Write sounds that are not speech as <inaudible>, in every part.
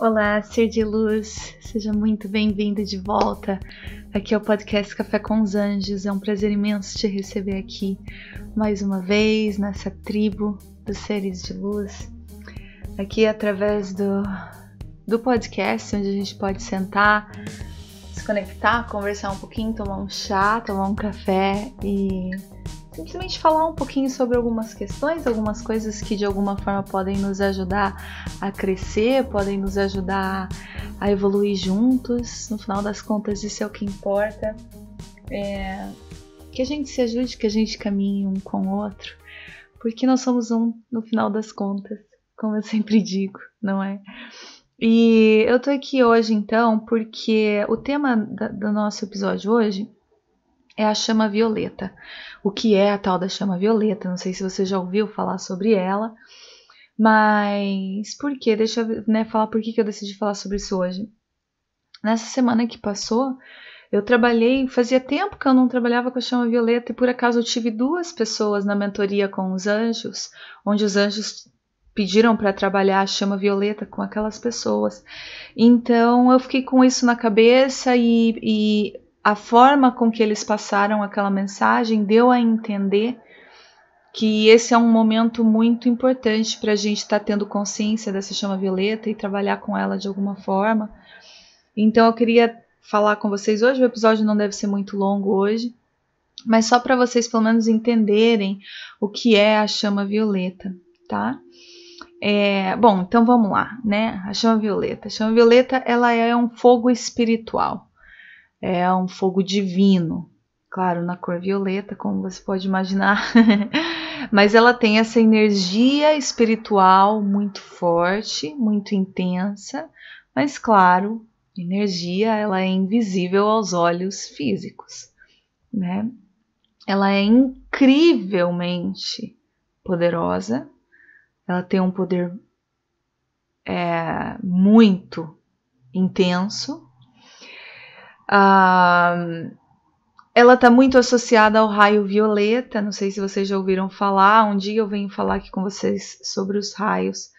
Olá, ser de luz, seja muito bem-vindo de volta. Aqui é o podcast Café com os Anjos. É um prazer imenso te receber aqui mais uma vez nessa tribo dos seres de luz. Aqui através do, do podcast, onde a gente pode sentar, se conectar, conversar um pouquinho, tomar um chá, tomar um café e simplesmente falar um pouquinho sobre algumas questões, algumas coisas que de alguma forma podem nos ajudar a crescer, podem nos ajudar a evoluir juntos. No final das contas, isso é o que importa. É... que a gente se ajude, que a gente caminhe um com o outro, porque nós somos um no final das contas, como eu sempre digo, não é? E eu tô aqui hoje então porque o tema da, do nosso episódio hoje é a chama violeta. O que é a tal da chama violeta? Não sei se você já ouviu falar sobre ela, mas por que? Deixa eu né, falar por que, que eu decidi falar sobre isso hoje. Nessa semana que passou, eu trabalhei, fazia tempo que eu não trabalhava com a chama violeta e por acaso eu tive duas pessoas na mentoria com os anjos, onde os anjos pediram para trabalhar a chama violeta com aquelas pessoas. Então eu fiquei com isso na cabeça e, e a forma com que eles passaram aquela mensagem deu a entender que esse é um momento muito importante para a gente estar tá tendo consciência dessa chama violeta e trabalhar com ela de alguma forma. Então eu queria falar com vocês hoje, o episódio não deve ser muito longo hoje, mas só para vocês pelo menos entenderem o que é a chama violeta, tá? É, bom, então vamos lá, né? A chama violeta. A chama violeta ela é um fogo espiritual é um fogo divino, claro, na cor violeta, como você pode imaginar, <laughs> mas ela tem essa energia espiritual muito forte, muito intensa, mas claro, energia ela é invisível aos olhos físicos, né? Ela é incrivelmente poderosa, ela tem um poder é, muito intenso, ah, ela está muito associada ao raio violeta. Não sei se vocês já ouviram falar. Um dia eu venho falar aqui com vocês sobre os raios,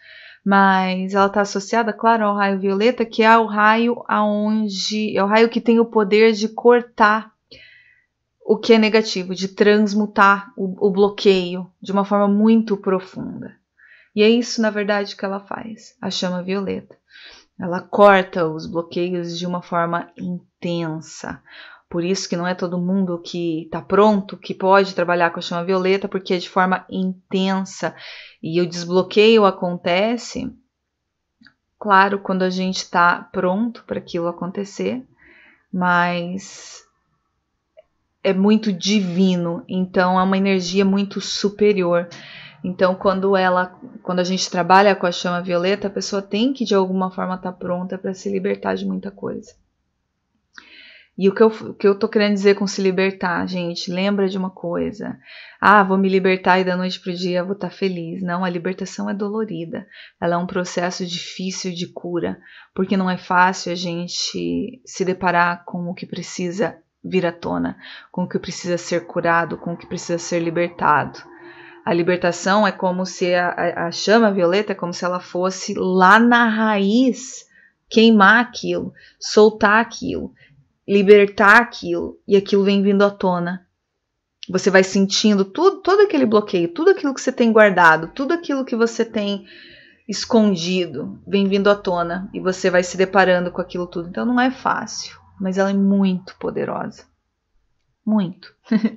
mas ela está associada, claro, ao raio violeta, que é o raio aonde é o raio que tem o poder de cortar o que é negativo, de transmutar o, o bloqueio de uma forma muito profunda. E é isso, na verdade, que ela faz, a chama violeta. Ela corta os bloqueios de uma forma intensa. Por isso que não é todo mundo que está pronto, que pode trabalhar com a chama violeta, porque é de forma intensa. E o desbloqueio acontece, claro, quando a gente está pronto para aquilo acontecer, mas é muito divino, então é uma energia muito superior. Então, quando ela, quando a gente trabalha com a chama violeta, a pessoa tem que de alguma forma estar tá pronta para se libertar de muita coisa. E o que, eu, o que eu tô querendo dizer com se libertar, gente, lembra de uma coisa. Ah, vou me libertar e da noite pro dia vou estar tá feliz. Não, a libertação é dolorida. Ela é um processo difícil de cura, porque não é fácil a gente se deparar com o que precisa vir à tona, com o que precisa ser curado, com o que precisa ser libertado. A libertação é como se a, a chama violeta é como se ela fosse lá na raiz queimar aquilo, soltar aquilo, libertar aquilo e aquilo vem vindo à tona. Você vai sentindo tudo, todo aquele bloqueio, tudo aquilo que você tem guardado, tudo aquilo que você tem escondido, vem vindo à tona e você vai se deparando com aquilo tudo. Então não é fácil, mas ela é muito poderosa. Muito.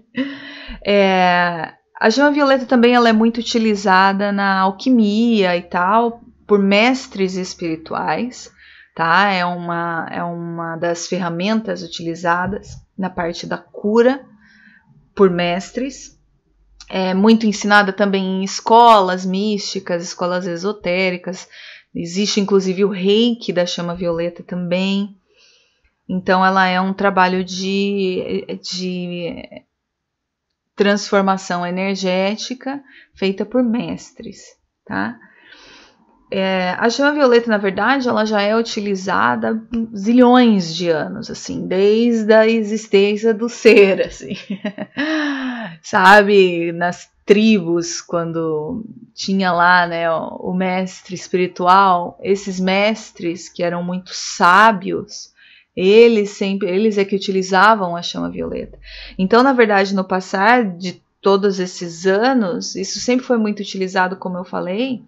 <laughs> é, a gema violeta também ela é muito utilizada na alquimia e tal, por mestres espirituais, tá? É uma, é uma das ferramentas utilizadas na parte da cura por mestres. É muito ensinada também em escolas místicas, escolas esotéricas. Existe inclusive o reiki da chama violeta também. Então ela é um trabalho de, de transformação energética feita por mestres, tá? É, a chama violeta, na verdade, ela já é utilizada zilhões de anos, assim, desde a existência do ser, assim. <laughs> Sabe, nas tribos, quando tinha lá, né, o mestre espiritual, esses mestres que eram muito sábios, eles sempre, eles é que utilizavam a chama violeta. Então, na verdade, no passar de todos esses anos, isso sempre foi muito utilizado, como eu falei,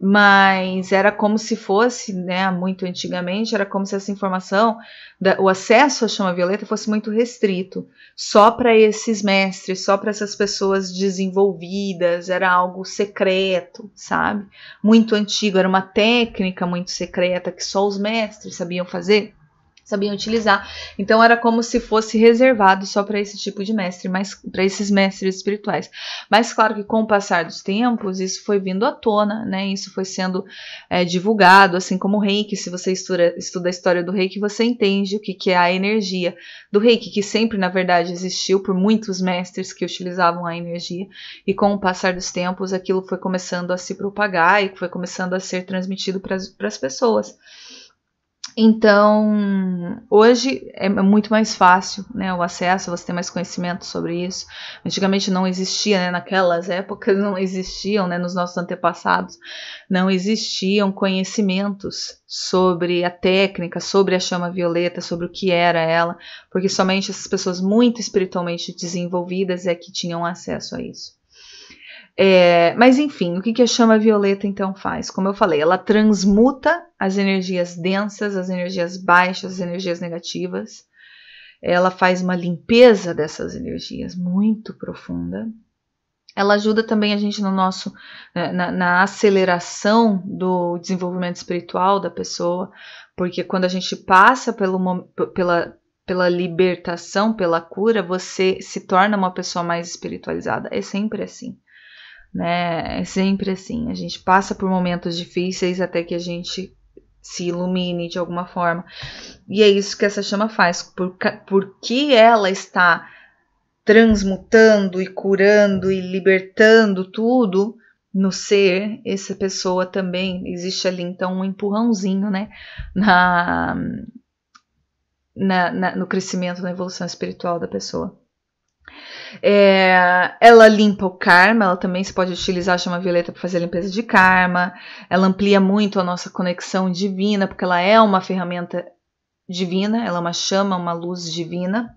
mas era como se fosse, né, muito antigamente, era como se essa informação, da, o acesso à chama violeta fosse muito restrito, só para esses mestres, só para essas pessoas desenvolvidas, era algo secreto, sabe? Muito antigo, era uma técnica muito secreta que só os mestres sabiam fazer sabiam utilizar. Então era como se fosse reservado só para esse tipo de mestre, mas para esses mestres espirituais. Mas claro que com o passar dos tempos isso foi vindo à tona, né? Isso foi sendo é, divulgado, assim como o Reiki. Se você estuda, estuda a história do Reiki, você entende o que, que é a energia do Reiki, que sempre na verdade existiu por muitos mestres que utilizavam a energia. E com o passar dos tempos aquilo foi começando a se propagar e foi começando a ser transmitido para as pessoas. Então, hoje é, é muito mais fácil né, o acesso, você tem mais conhecimento sobre isso. Antigamente não existia, né, naquelas <laughs> épocas não existiam, né, nos nossos antepassados, não existiam conhecimentos sobre a técnica, sobre a chama violeta, sobre o que era ela, porque somente essas pessoas muito espiritualmente desenvolvidas é que tinham acesso a isso. É, mas enfim, o que, que a chama violeta então faz? Como eu falei, ela transmuta as energias densas, as energias baixas, as energias negativas. Ela faz uma limpeza dessas energias muito profunda. Ela ajuda também a gente no nosso é, na, na aceleração do desenvolvimento espiritual da pessoa, porque quando a gente passa pelo, pela, pela libertação, pela cura, você se torna uma pessoa mais espiritualizada. É sempre assim né? É sempre assim, a gente passa por momentos difíceis até que a gente se ilumine de alguma forma. E é isso que essa chama faz, por, por que ela está transmutando e curando e libertando tudo no ser, essa pessoa também existe ali então um empurrãozinho, né, na, na, na no crescimento, na evolução espiritual da pessoa. É, ela limpa o karma, ela também se pode utilizar a chama violeta para fazer a limpeza de karma. Ela amplia muito a nossa conexão divina, porque ela é uma ferramenta divina, ela é uma chama, uma luz divina.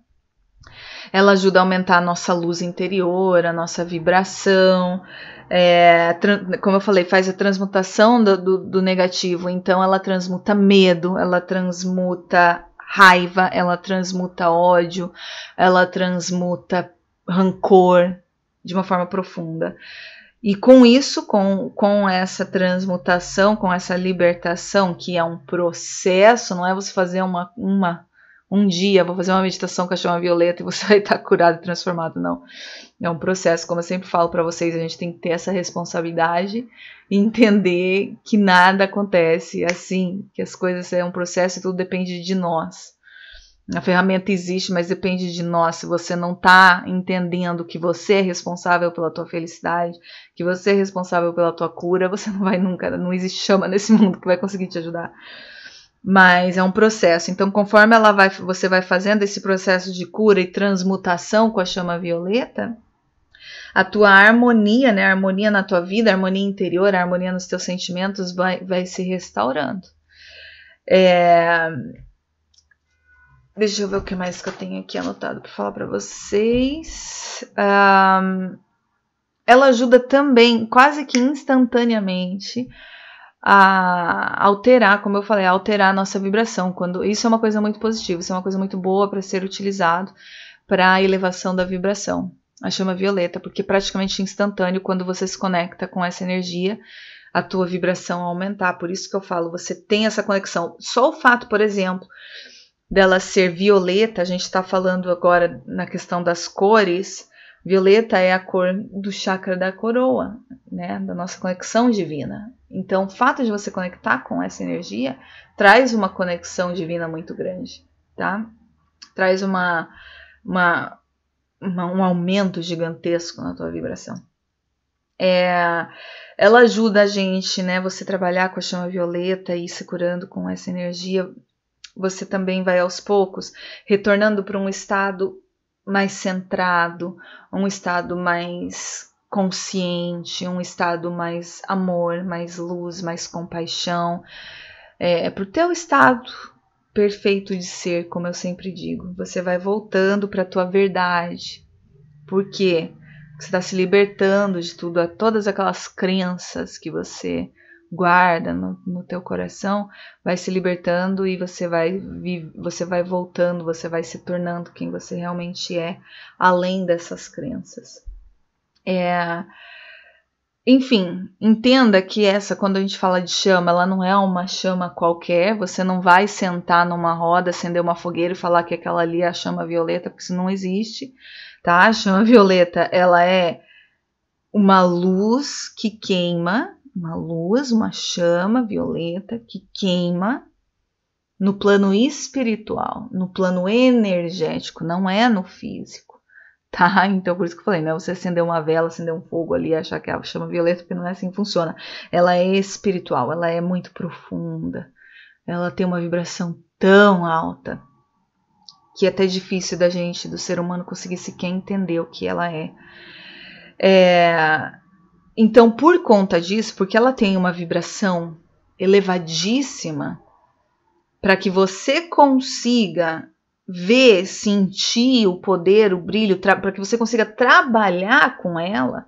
Ela ajuda a aumentar a nossa luz interior, a nossa vibração. É, como eu falei, faz a transmutação do, do, do negativo, então ela transmuta medo, ela transmuta raiva, ela transmuta ódio, ela transmuta rancor de uma forma profunda. E com isso, com, com essa transmutação, com essa libertação, que é um processo, não é você fazer uma, uma um dia vou fazer uma meditação com a chama violeta e você vai estar curado e transformado. Não. É um processo, como eu sempre falo para vocês, a gente tem que ter essa responsabilidade e entender que nada acontece assim, que as coisas é um processo e tudo depende de nós. A ferramenta existe, mas depende de nós. Se você não está entendendo que você é responsável pela tua felicidade, que você é responsável pela tua cura, você não vai nunca, não existe chama nesse <laughs> mundo que vai conseguir te ajudar mas é um processo. Então, conforme ela vai, você vai fazendo esse processo de cura e transmutação com a chama violeta, a tua harmonia, né, a harmonia na tua vida, a harmonia interior, a harmonia nos teus sentimentos vai, vai se restaurando. É... Deixa eu ver o que mais que eu tenho aqui anotado para falar para vocês. Um... Ela ajuda também, quase que instantaneamente, a alterar, como eu falei, a alterar a nossa vibração. Quando isso é uma coisa muito positiva, isso é uma coisa muito boa para ser utilizado para a elevação da vibração. A chama violeta, porque é praticamente instantâneo quando você se conecta com essa energia, a tua vibração aumentar. Por isso que eu falo, você tem essa conexão. Só o fato, por exemplo, dela ser violeta, a gente está falando agora na questão das cores, Violeta é a cor do chakra da coroa, né, da nossa conexão divina. Então, o fato de você conectar com essa energia traz uma conexão divina muito grande, tá? Traz uma, uma, uma um aumento gigantesco na tua vibração. É, ela ajuda a gente, né? Você trabalhar com a chama violeta e se curando com essa energia, você também vai aos poucos retornando para um estado mais centrado, um estado mais consciente, um estado mais amor, mais luz, mais compaixão. É, é para o teu estado perfeito de ser, como eu sempre digo. Você vai voltando para a tua verdade. Porque você está se libertando de tudo, a todas aquelas crenças que você guarda no, no teu coração, vai se libertando e você vai você vai voltando, você vai se tornando quem você realmente é, além dessas crenças. É, enfim, entenda que essa, quando a gente fala de chama, ela não é uma chama qualquer. Você não vai sentar numa roda, acender uma fogueira e falar que aquela ali é a chama violeta, porque isso não existe, tá? A chama <laughs> violeta, ela é uma luz que queima, uma luz, uma chama violeta que queima no plano espiritual, no plano energético, não é no físico, <laughs> tá? Então, por isso que eu falei, não é você acender uma vela, acender um fogo ali e achar que é a chama violeta, porque não é assim que funciona. Ela é espiritual, ela é muito profunda, ela tem uma vibração tão alta que é até difícil da gente, do ser humano, conseguir sequer entender o que ela é. É, então, por conta disso, porque ela tem uma vibração elevadíssima, para que você consiga ver, sentir o poder, o brilho, para que você consiga trabalhar com ela,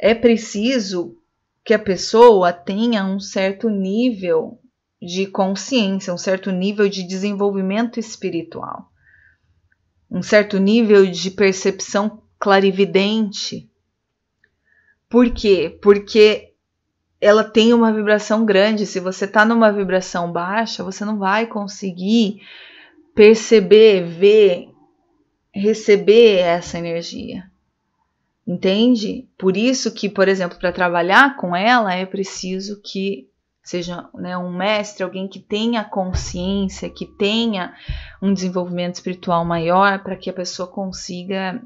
é preciso que a pessoa tenha um certo nível de consciência, um certo nível de desenvolvimento espiritual, um certo nível de percepção clarividente por quê? Porque ela tem uma vibração grande. Se você está numa vibração baixa, você não vai conseguir perceber, ver, receber essa energia. Entende? Por isso que, por exemplo, para trabalhar com ela é preciso que seja né, um mestre, alguém que tenha consciência, que tenha um desenvolvimento espiritual maior, para que a pessoa consiga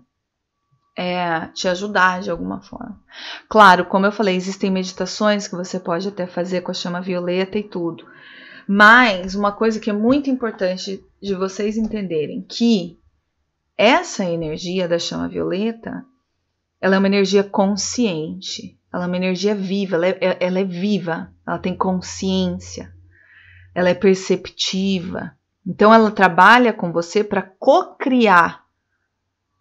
é, te ajudar de alguma forma. Claro, como eu falei, existem meditações que você pode até fazer com a chama violeta e tudo. Mas uma coisa que é muito importante de vocês entenderem que essa energia da chama violeta, ela é uma energia consciente, ela é uma energia viva, ela é, é ela é viva, ela tem consciência, ela é perceptiva. Então ela trabalha com você para co-criar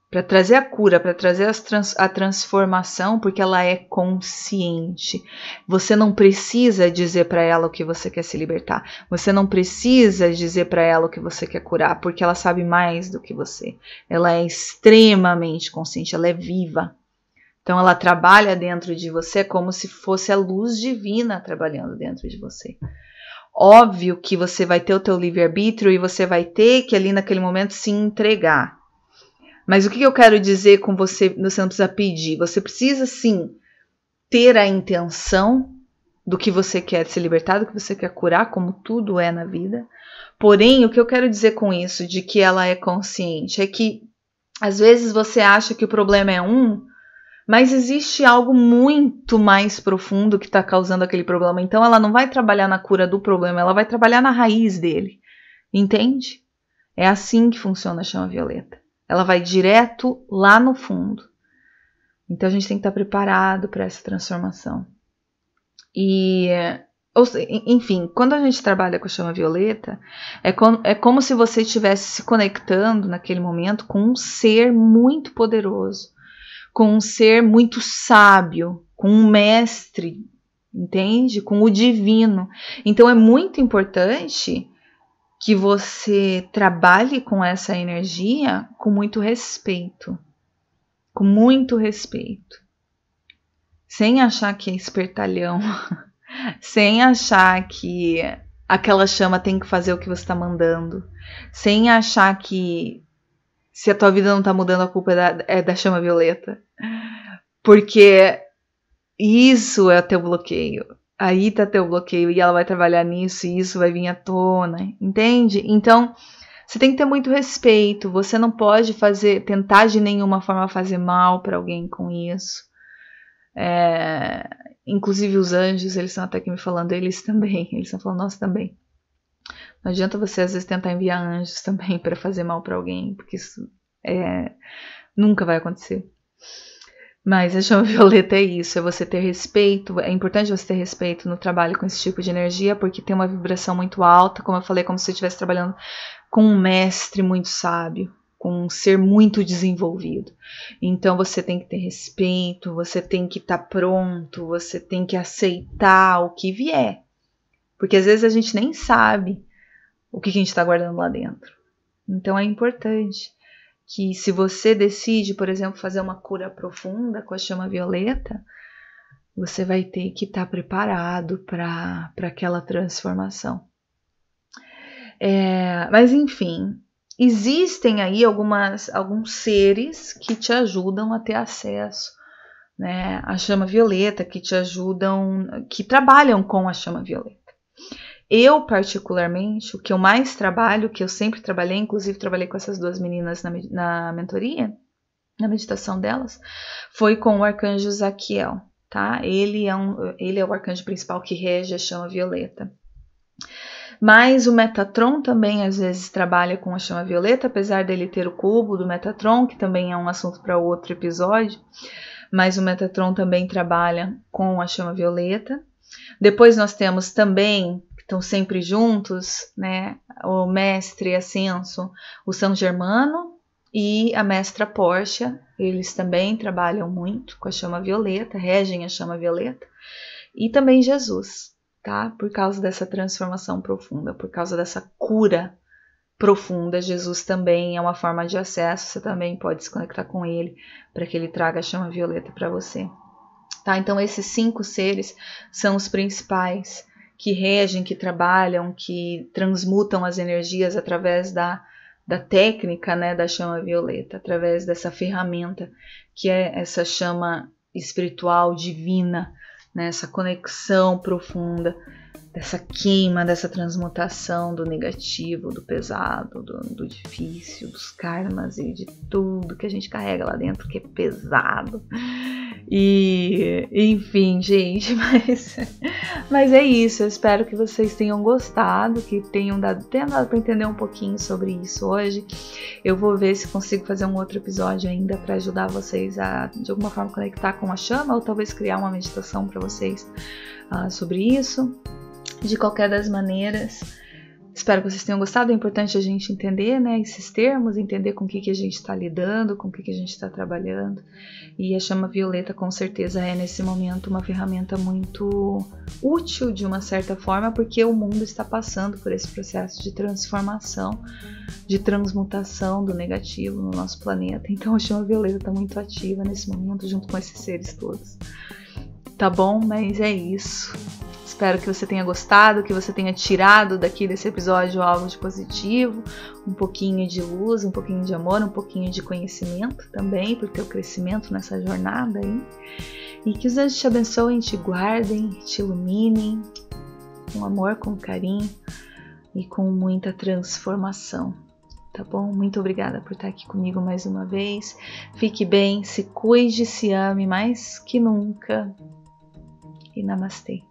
para trazer a cura, para trazer trans, a transformação, porque ela é consciente. Você não precisa dizer para ela o que você quer se libertar. Você não precisa dizer para ela o que você quer curar, porque ela sabe mais do que você. Ela é extremamente consciente, ela é viva. Então ela trabalha dentro de você como se fosse a luz divina trabalhando dentro de você. Óbvio que você vai ter o teu livre-arbítrio e você vai ter que ali naquele momento se entregar mas o que eu quero dizer com você, você não precisa pedir, você precisa sim ter a intenção do que você quer se libertar, do que você quer curar, como tudo é na vida. Porém, o que eu quero dizer com isso, de que ela é consciente, é que às vezes você acha que o problema é um, mas existe algo muito mais profundo que está causando aquele problema. Então, ela não vai trabalhar na cura do problema, ela vai trabalhar na raiz dele. Entende? É assim que funciona a chama violeta. Ela vai direto lá no fundo. Então a gente tem que estar preparado para essa transformação. E, ou, enfim, quando a gente trabalha com a chama violeta, é, com, é como se você estivesse se conectando naquele momento com um ser muito poderoso, com um ser muito sábio, com um mestre, entende? Com o divino. Então é muito importante que você trabalhe com essa energia com muito respeito. Com muito respeito. Sem achar que é espertalhão, <laughs> sem achar que aquela chama tem que fazer o que você está mandando, sem achar que se a tua vida não está mudando, a culpa é da, é da chama violeta. Porque isso é o teu bloqueio aí tá teu bloqueio e ela vai trabalhar nisso e isso vai vir à tona, entende? Então, você tem que ter muito respeito, você não pode fazer, tentar de nenhuma forma fazer mal para alguém com isso. É, inclusive os anjos, eles estão até aqui me falando, eles também, <laughs> eles estão falando nós também. Não adianta você às vezes tentar enviar anjos também <laughs> para fazer mal para alguém, porque isso é, nunca vai acontecer. Mas a chama <laughs> violeta é isso, é você ter respeito, é importante você ter respeito no trabalho com esse tipo de energia, porque tem uma vibração muito alta, como eu falei, como se você estivesse trabalhando com um mestre muito sábio, com um ser muito desenvolvido. Então você tem que ter respeito, você tem que estar tá pronto, você tem que aceitar o que vier. Porque às vezes a gente nem sabe o que, que a gente está guardando lá dentro. Então é importante que se você decide, por exemplo, fazer uma cura profunda com a chama violeta, você vai ter que estar tá preparado para aquela transformação. É, mas enfim, existem aí algumas, alguns seres que te ajudam a ter acesso né, à chama violeta, que te ajudam, que trabalham com a chama violeta. Eu, particularmente, o que eu mais trabalho, que eu sempre trabalhei, inclusive trabalhei com essas duas meninas na, na mentoria, na meditação delas, foi com o arcanjo Zaquiel, tá? Ele é, um, ele é o arcanjo principal que rege a chama violeta. Mas o Metatron também às vezes trabalha com a chama violeta, apesar dele ter o cubo do Metatron, que também é um assunto para outro episódio. Mas o Metatron também trabalha com a chama violeta. Depois nós temos também estão sempre juntos, né? O mestre Ascenso, o São Germano e a mestra Porsche. eles também trabalham muito com a chama violeta, regem a chama violeta, e também Jesus, tá? Por causa dessa transformação profunda, por causa dessa cura profunda, Jesus também é uma forma de acesso, você também pode se conectar com ele para que ele traga a chama violeta para você. Tá? Então esses cinco seres são os principais que regem, que trabalham, que transmutam as energias através da, da técnica né, da chama violeta, através dessa ferramenta que é essa chama espiritual divina, né, essa conexão profunda dessa queima, dessa transmutação do negativo, do pesado, do, do, difícil, dos karmas e de tudo que a gente carrega lá dentro que é pesado. E enfim, <laughs> gente, mas, mas é isso. Eu espero que vocês tenham gostado, que tenham dado, tenham dado para entender um pouquinho sobre isso hoje. Eu vou ver se consigo fazer um outro episódio ainda para ajudar vocês a de alguma forma conectar com a chama ou talvez criar uma meditação para vocês uh, sobre isso. De qualquer das maneiras, espero que vocês tenham gostado. É importante a gente entender né, esses termos, entender com o que, que a gente está lidando, com o que, que a gente está trabalhando. E a chama violeta, com certeza, é nesse momento uma ferramenta muito útil de uma certa forma, porque o mundo está passando por esse processo de transformação, de transmutação do negativo no nosso planeta. Então a chama violeta está muito ativa nesse momento, junto com esses seres todos. Tá bom? Mas é isso. Espero que você tenha gostado, que você tenha tirado daqui desse episódio algo de positivo, um pouquinho de luz, um pouquinho de amor, um pouquinho de conhecimento também para o teu crescimento nessa jornada aí. E que os anjos te abençoem, te guardem, te iluminem com amor, com carinho e com muita transformação tá bom? Muito obrigada por estar aqui comigo mais uma vez. Fique bem, se cuide, se ame mais que nunca. E namastê.